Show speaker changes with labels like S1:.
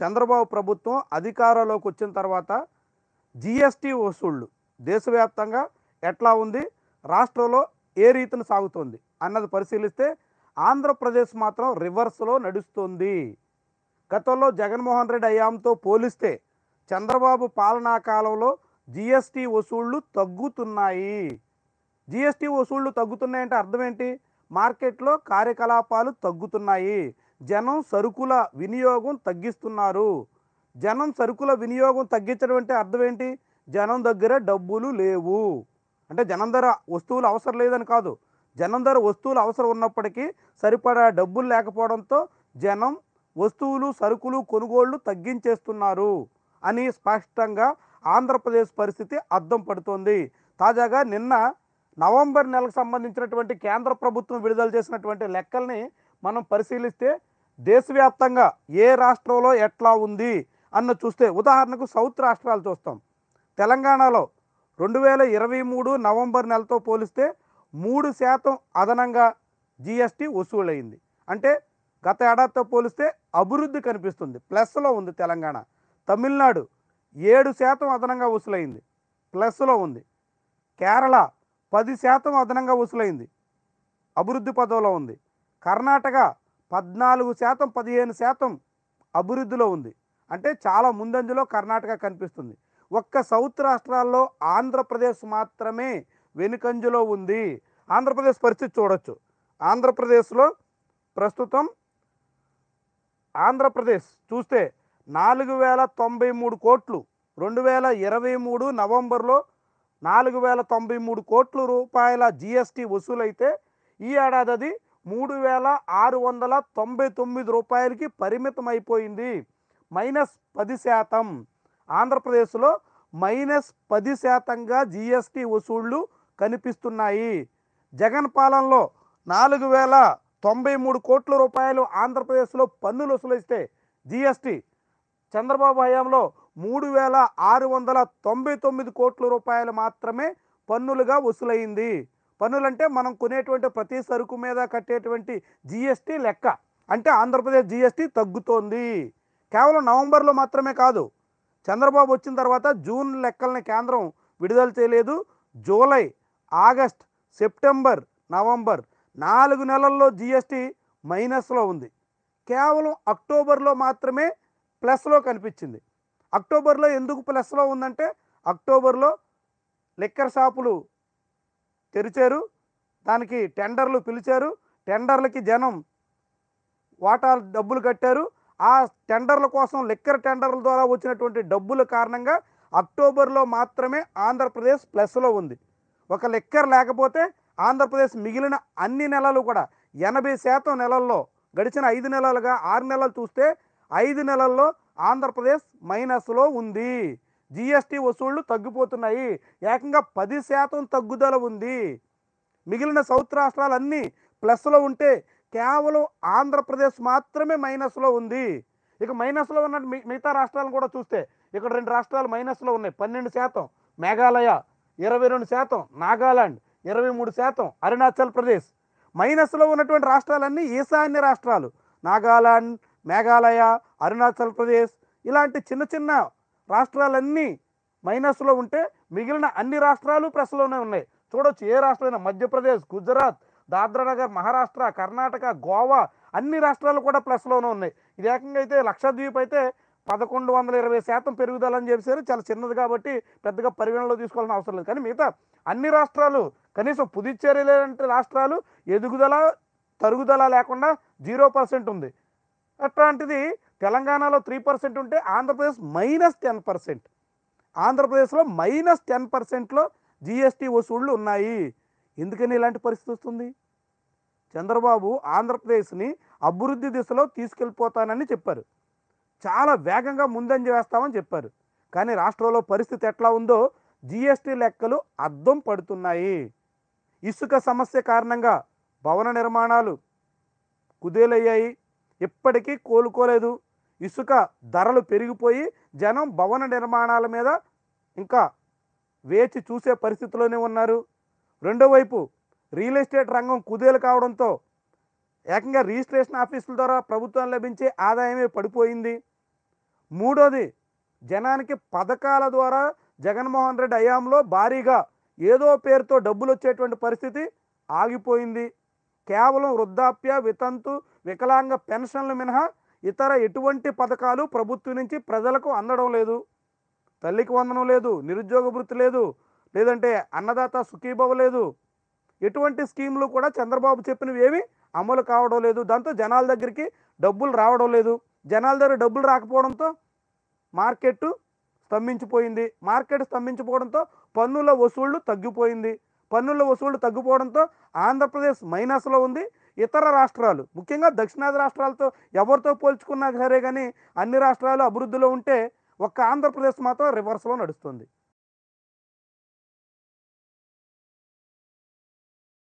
S1: చంద్రబాబు ప్రభుత్వం అధికారంలోకి వచ్చిన తర్వాత జిఎస్టీ వసూళ్ళు దేశవ్యాప్తంగా ఎట్లా ఉంది రాష్ట్రంలో ఏ రీతిని సాగుతుంది అన్నది పరిశీలిస్తే ఆంధ్రప్రదేశ్ మాత్రం రివర్స్లో నడుస్తుంది గతంలో జగన్మోహన్ రెడ్డి అయ్యాంతో పోలిస్తే చంద్రబాబు పాలనా కాలంలో జిఎస్టీ వసూళ్లు తగ్గుతున్నాయి జిఎస్టీ వసూళ్లు తగ్గుతున్నాయంటే అర్థం ఏంటి మార్కెట్లో కార్యకలాపాలు తగ్గుతున్నాయి జనం సరుకుల వినియోగం తగ్గిస్తున్నారు జనం సరుకుల వినియోగం తగ్గించడం అంటే అర్థం ఏంటి జనం దగ్గర డబ్బులు లేవు అంటే జనం ధర వస్తువులు అవసరం లేదని కాదు జనం ధర వస్తువులు అవసరం ఉన్నప్పటికీ సరిపడా డబ్బులు లేకపోవడంతో జనం వస్తువులు సరుకులు కొనుగోళ్లు తగ్గించేస్తున్నారు అని స్పష్టంగా ఆంధ్రప్రదేశ్ పరిస్థితి అద్దం పడుతోంది తాజాగా నిన్న నవంబర్ నెలకు సంబంధించినటువంటి కేంద్ర ప్రభుత్వం విడుదల చేసినటువంటి లెక్కల్ని మనం పరిశీలిస్తే దేశవ్యాప్తంగా ఏ రాష్ట్రంలో ఎట్లా ఉంది అన్న చూస్తే ఉదాహరణకు సౌత్ రాష్ట్రాలు చూస్తాం తెలంగాణలో రెండు వేల ఇరవై మూడు నవంబర్ నెలతో పోలిస్తే మూడు శాతం అదనంగా జిఎస్టీ వసూలైంది అంటే గత ఏడాదితో పోలిస్తే అభివృద్ధి కనిపిస్తుంది ప్లస్లో ఉంది తెలంగాణ తమిళనాడు ఏడు శాతం అదనంగా వసూలైంది ప్లస్లో ఉంది కేరళ పది శాతం అదనంగా వసూలైంది అభివృద్ధి పదవిలో ఉంది కర్ణాటక పద్నాలుగు శాతం పదిహేను శాతం అభివృద్ధిలో ఉంది అంటే చాలా ముందంజలో కర్ణాటక కనిపిస్తుంది ఒక్క సౌత్ రాష్ట్రాల్లో ఆంధ్రప్రదేశ్ మాత్రమే వెనుకంజలో ఉంది ఆంధ్రప్రదేశ్ పరిస్థితి చూడొచ్చు ఆంధ్రప్రదేశ్లో ప్రస్తుతం ఆంధ్రప్రదేశ్ చూస్తే నాలుగు వేల తొంభై మూడు కోట్లు రెండు వేల ఇరవై మూడు నవంబర్లో నాలుగు వేల తొంభై మూడు కోట్ల రూపాయల జిఎస్టి వసూలైతే ఈ ఏడాది అది మూడు వేల ఆరు వందల తొంభై తొమ్మిది రూపాయలకి పరిమితం అయిపోయింది మైనస్ పది శాతం ఆంధ్రప్రదేశ్లో మైనస్ పది శాతంగా జిఎస్టి వసూళ్లు కనిపిస్తున్నాయి జగన్ పాలనలో నాలుగు వేల తొంభై మూడు కోట్ల రూపాయలు ఆంధ్రప్రదేశ్లో పన్నులు వసూలిస్తే జిఎస్టి చంద్రబాబు హయాంలో మూడు వేల ఆరు వందల తొంభై తొమ్మిది కోట్ల రూపాయలు మాత్రమే పన్నులుగా వసూలైంది పన్నులంటే మనం కొనేటువంటి ప్రతి సరుకు మీద కట్టేటువంటి జిఎస్టీ లెక్క అంటే ఆంధ్రప్రదేశ్ జిఎస్టీ తగ్గుతోంది కేవలం నవంబర్లో మాత్రమే కాదు చంద్రబాబు వచ్చిన తర్వాత జూన్ లెక్కలని కేంద్రం విడుదల చేయలేదు జూలై ఆగస్ట్ సెప్టెంబర్ నవంబర్ నాలుగు నెలల్లో జిఎస్టీ మైనస్లో ఉంది కేవలం అక్టోబర్లో మాత్రమే ప్లస్లో కనిపించింది అక్టోబర్లో ఎందుకు ప్లస్లో ఉందంటే అక్టోబర్లో లిక్కర్ షాపులు తెరిచారు దానికి టెండర్లు పిలిచారు టెండర్లకి జనం వాటా డబ్బులు కట్టారు ఆ టెండర్ల కోసం లిక్కర్ టెండర్ల ద్వారా వచ్చినటువంటి డబ్బుల కారణంగా అక్టోబర్లో మాత్రమే ఆంధ్రప్రదేశ్ ప్లస్లో ఉంది ఒక లిక్కర్ లేకపోతే ఆంధ్రప్రదేశ్ మిగిలిన అన్ని నెలలు కూడా ఎనభై శాతం నెలల్లో గడిచిన ఐదు నెలలుగా ఆరు నెలలు చూస్తే ఐదు నెలల్లో ఆంధ్రప్రదేశ్ మైనస్లో ఉంది జిఎస్టి వసూళ్లు తగ్గిపోతున్నాయి ఏకంగా పది శాతం తగ్గుదల ఉంది మిగిలిన సౌత్ రాష్ట్రాలన్నీ ప్లస్లో ఉంటే కేవలం ఆంధ్రప్రదేశ్ మాత్రమే మైనస్లో ఉంది ఇక మైనస్లో ఉన్న మిగతా రాష్ట్రాలను కూడా చూస్తే ఇక్కడ రెండు రాష్ట్రాలు మైనస్లో ఉన్నాయి పన్నెండు శాతం మేఘాలయ ఇరవై రెండు శాతం నాగాలాండ్ ఇరవై మూడు శాతం అరుణాచల్ ప్రదేశ్ మైనస్లో ఉన్నటువంటి రాష్ట్రాలన్నీ ఈశాన్య రాష్ట్రాలు నాగాలాండ్ మేఘాలయ అరుణాచల్ ప్రదేశ్ ఇలాంటి చిన్న చిన్న రాష్ట్రాలన్నీ మైనస్లో ఉంటే మిగిలిన అన్ని రాష్ట్రాలు ప్లస్లోనే ఉన్నాయి చూడవచ్చు ఏ రాష్ట్రమైనా మధ్యప్రదేశ్ గుజరాత్ దాద్రానగర్ మహారాష్ట్ర కర్ణాటక గోవా అన్ని రాష్ట్రాలు కూడా ప్లస్లోనే ఉన్నాయి ఇది ఏకంగా అయితే లక్షద్వీప్ అయితే పదకొండు వందల ఇరవై శాతం పెరుగుదల అని చెప్పేసారు చాలా చిన్నది కాబట్టి పెద్దగా పరిగణలో తీసుకోవాల్సిన అవసరం లేదు కానీ మిగతా అన్ని రాష్ట్రాలు కనీసం పుదుచ్చేరి లాంటి రాష్ట్రాలు ఎదుగుదల తరుగుదల లేకుండా జీరో పర్సెంట్ ఉంది అట్లాంటిది తెలంగాణలో త్రీ పర్సెంట్ ఉంటే ఆంధ్రప్రదేశ్ మైనస్ టెన్ పర్సెంట్ ఆంధ్రప్రదేశ్లో మైనస్ టెన్ పర్సెంట్లో జిఎస్టీ వసూళ్లు ఉన్నాయి ఎందుకని ఇలాంటి పరిస్థితి వస్తుంది చంద్రబాబు ఆంధ్రప్రదేశ్ని అభివృద్ధి దిశలో తీసుకెళ్ళిపోతానని చెప్పారు చాలా వేగంగా ముందంజ వేస్తామని చెప్పారు కానీ రాష్ట్రంలో పరిస్థితి ఎట్లా ఉందో జిఎస్టీ లెక్కలు అద్దం పడుతున్నాయి ఇసుక సమస్య కారణంగా భవన నిర్మాణాలు కుదేలయ్యాయి ఇప్పటికీ కోలుకోలేదు ఇసుక ధరలు పెరిగిపోయి జనం భవన నిర్మాణాల మీద ఇంకా వేచి చూసే పరిస్థితిలోనే ఉన్నారు రెండో వైపు రియల్ ఎస్టేట్ రంగం కుదేలు కావడంతో ఏకంగా రిజిస్ట్రేషన్ ఆఫీసుల ద్వారా ప్రభుత్వం లభించే ఆదాయమే పడిపోయింది మూడోది జనానికి పథకాల ద్వారా జగన్మోహన్ రెడ్డి అయాంలో భారీగా ఏదో పేరుతో డబ్బులు వచ్చేటువంటి పరిస్థితి ఆగిపోయింది కేవలం వృద్ధాప్య వితంతు వికలాంగ పెన్షన్లు మినహా ఇతర ఎటువంటి పథకాలు ప్రభుత్వం నుంచి ప్రజలకు అందడం లేదు తల్లికి వందనం లేదు నిరుద్యోగ వృత్తి లేదు లేదంటే అన్నదాత సుఖీభవ లేదు ఎటువంటి స్కీములు కూడా చంద్రబాబు చెప్పినవి ఏమి అమలు కావడం లేదు దాంతో జనాల దగ్గరికి డబ్బులు రావడం లేదు జనాల దగ్గర డబ్బులు రాకపోవడంతో మార్కెట్ స్తంభించిపోయింది మార్కెట్ స్తంభించిపోవడంతో పన్నుల వసూళ్లు తగ్గిపోయింది పన్నుల వసూళ్లు తగ్గిపోవడంతో ఆంధ్రప్రదేశ్ మైనస్లో ఉంది ఇతర రాష్ట్రాలు ముఖ్యంగా దక్షిణాది రాష్ట్రాలతో ఎవరితో పోల్చుకున్నా సరే కానీ అన్ని రాష్ట్రాలు అభివృద్ధిలో ఉంటే ఒక్క ఆంధ్రప్రదేశ్ మాత్రం రివర్స్లో నడుస్తుంది